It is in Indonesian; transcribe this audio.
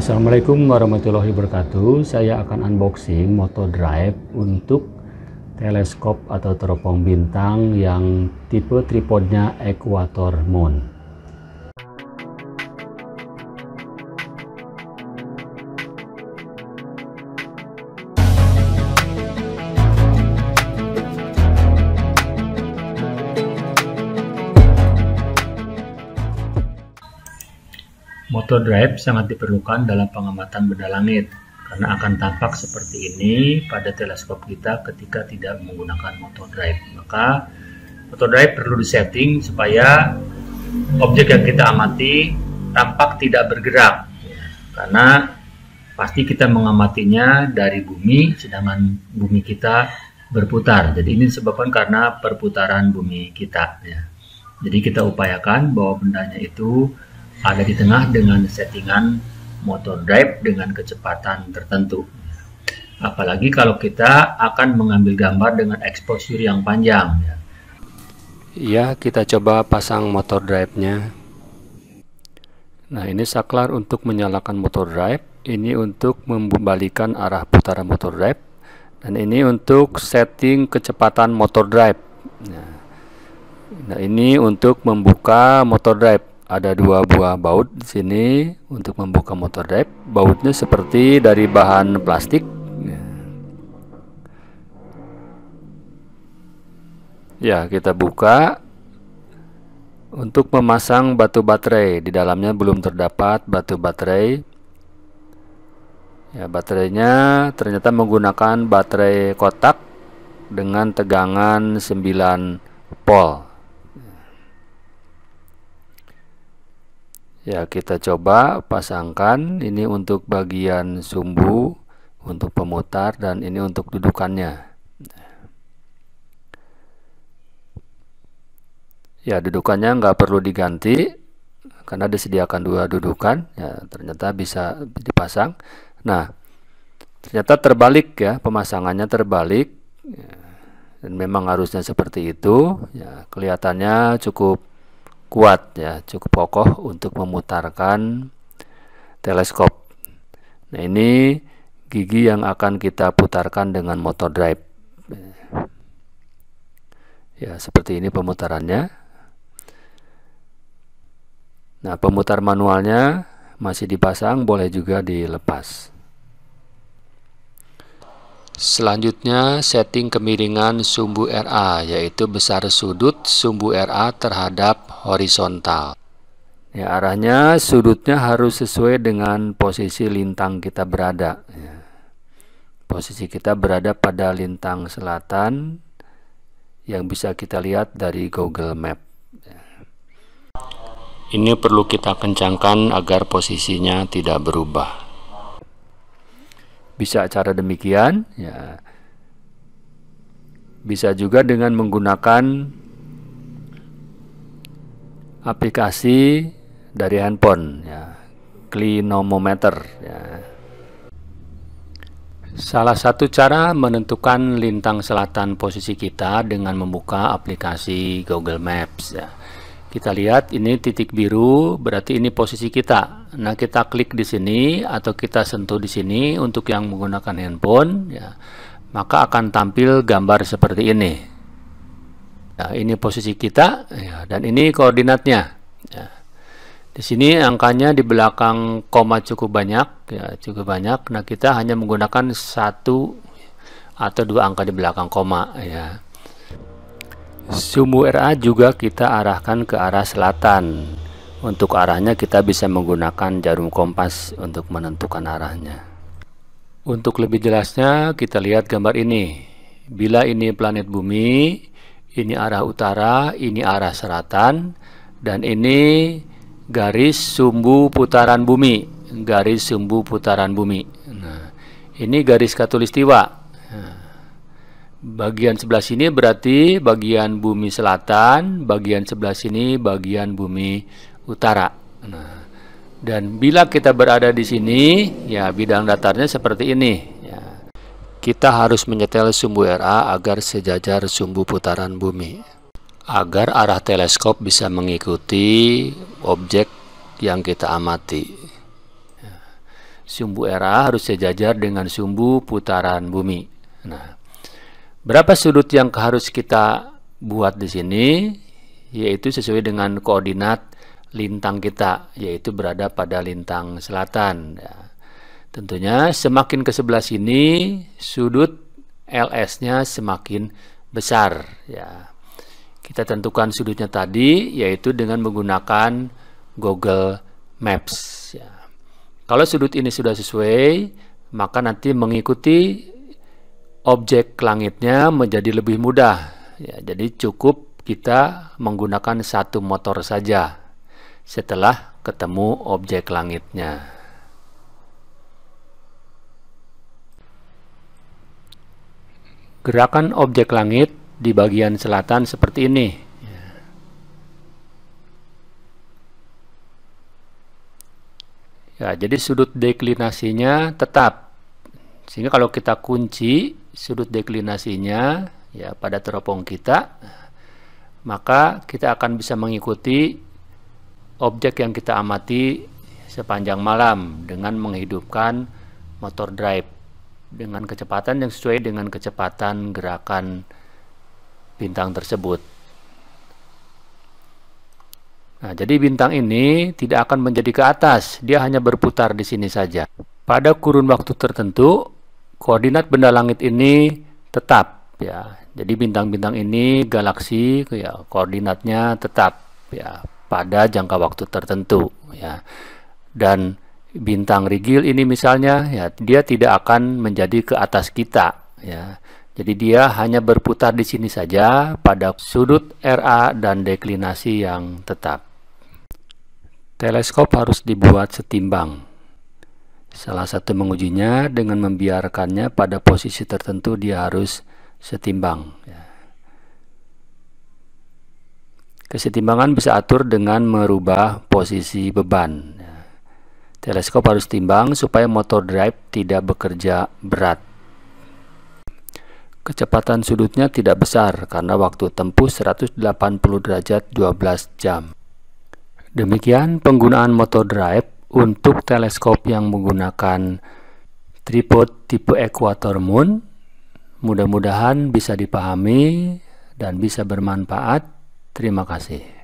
Assalamualaikum warahmatullahi wabarakatuh saya akan unboxing moto drive untuk teleskop atau teropong bintang yang tipe tripodnya Equator Moon Motor drive sangat diperlukan dalam pengamatan benda langit karena akan tampak seperti ini pada teleskop kita ketika tidak menggunakan motor drive. Maka motor drive perlu disetting supaya objek yang kita amati tampak tidak bergerak karena pasti kita mengamatinya dari bumi sedangkan bumi kita berputar. Jadi ini disebabkan karena perputaran bumi kita ya. Jadi kita upayakan bahwa bendanya itu ada di tengah dengan settingan motor drive dengan kecepatan tertentu. Apalagi kalau kita akan mengambil gambar dengan exposure yang panjang. Ya, iya, kita coba pasang motor drive-nya. Nah, ini saklar untuk menyalakan motor drive, ini untuk membalikan arah putaran motor drive, dan ini untuk setting kecepatan motor drive. Nah, nah ini untuk membuka motor drive ada dua buah baut di sini untuk membuka motor drive. Bautnya seperti dari bahan plastik. Ya, kita buka untuk memasang batu baterai. Di dalamnya belum terdapat batu baterai. Ya, baterainya ternyata menggunakan baterai kotak dengan tegangan 9 volt. ya kita coba pasangkan ini untuk bagian sumbu untuk pemutar dan ini untuk dudukannya ya dudukannya nggak perlu diganti karena disediakan dua dudukan ya ternyata bisa dipasang nah ternyata terbalik ya pemasangannya terbalik ya, dan memang harusnya seperti itu ya kelihatannya cukup kuat ya, cukup kokoh untuk memutarkan teleskop. Nah, ini gigi yang akan kita putarkan dengan motor drive. Ya, seperti ini pemutarannya. Nah, pemutar manualnya masih dipasang, boleh juga dilepas. Selanjutnya, setting kemiringan sumbu RA, yaitu besar sudut sumbu RA terhadap horizontal. Ya, arahnya sudutnya harus sesuai dengan posisi lintang kita berada. Ya. Posisi kita berada pada lintang selatan yang bisa kita lihat dari Google Map. Ya. Ini perlu kita kencangkan agar posisinya tidak berubah. Bisa cara demikian, ya. Bisa juga dengan menggunakan aplikasi dari handphone ya, klinomometer ya. Salah satu cara menentukan lintang selatan posisi kita dengan membuka aplikasi Google Maps ya. Kita lihat ini titik biru berarti ini posisi kita Nah, kita klik di sini atau kita sentuh di sini untuk yang menggunakan handphone ya. Maka akan tampil gambar seperti ini. Nah, ini posisi kita ya, dan ini koordinatnya. Ya. Di sini angkanya di belakang koma cukup banyak, ya, cukup banyak. Nah, kita hanya menggunakan satu atau dua angka di belakang koma ya. sumbu RA juga kita arahkan ke arah selatan. Untuk arahnya kita bisa menggunakan jarum kompas untuk menentukan arahnya. Untuk lebih jelasnya kita lihat gambar ini. Bila ini planet bumi, ini arah utara, ini arah selatan, dan ini garis sumbu putaran bumi. Garis sumbu putaran bumi. Nah, ini garis katulistiwa. Nah, bagian sebelah sini berarti bagian bumi selatan, bagian sebelah sini bagian bumi utara. Nah, dan bila kita berada di sini, ya bidang datarnya seperti ini. Ya. Kita harus menyetel sumbu RA agar sejajar sumbu putaran bumi. Agar arah teleskop bisa mengikuti objek yang kita amati. Ya. Sumbu RA harus sejajar dengan sumbu putaran bumi. Nah, berapa sudut yang harus kita buat di sini? Yaitu sesuai dengan koordinat lintang kita, yaitu berada pada lintang selatan. Ya. Tentunya semakin ke sebelah sini, sudut LS-nya semakin besar. Ya. Kita tentukan sudutnya tadi, yaitu dengan menggunakan Google Maps. Ya. Kalau sudut ini sudah sesuai, maka nanti mengikuti objek langitnya menjadi lebih mudah. Ya, jadi cukup kita menggunakan satu motor saja setelah ketemu objek langitnya. Gerakan objek langit di bagian selatan seperti ini. Ya, jadi sudut deklinasinya tetap. Sehingga kalau kita kunci sudut deklinasinya ya pada teropong kita, maka kita akan bisa mengikuti objek yang kita amati sepanjang malam dengan menghidupkan motor drive dengan kecepatan yang sesuai dengan kecepatan gerakan bintang tersebut. Nah, jadi bintang ini tidak akan menjadi ke atas, dia hanya berputar di sini saja. Pada kurun waktu tertentu, koordinat benda langit ini tetap ya. Jadi bintang-bintang ini galaksi ya koordinatnya tetap ya pada jangka waktu tertentu ya. Dan bintang rigil ini misalnya ya dia tidak akan menjadi ke atas kita ya. Jadi dia hanya berputar di sini saja pada sudut RA dan deklinasi yang tetap. Teleskop harus dibuat setimbang. Salah satu mengujinya dengan membiarkannya pada posisi tertentu dia harus setimbang ya. Kesetimbangan bisa atur dengan merubah posisi beban. Teleskop harus timbang supaya motor drive tidak bekerja berat. Kecepatan sudutnya tidak besar karena waktu tempuh 180 derajat 12 jam. Demikian penggunaan motor drive untuk teleskop yang menggunakan tripod tipe Equator Moon. Mudah-mudahan bisa dipahami dan bisa bermanfaat Terima kasih.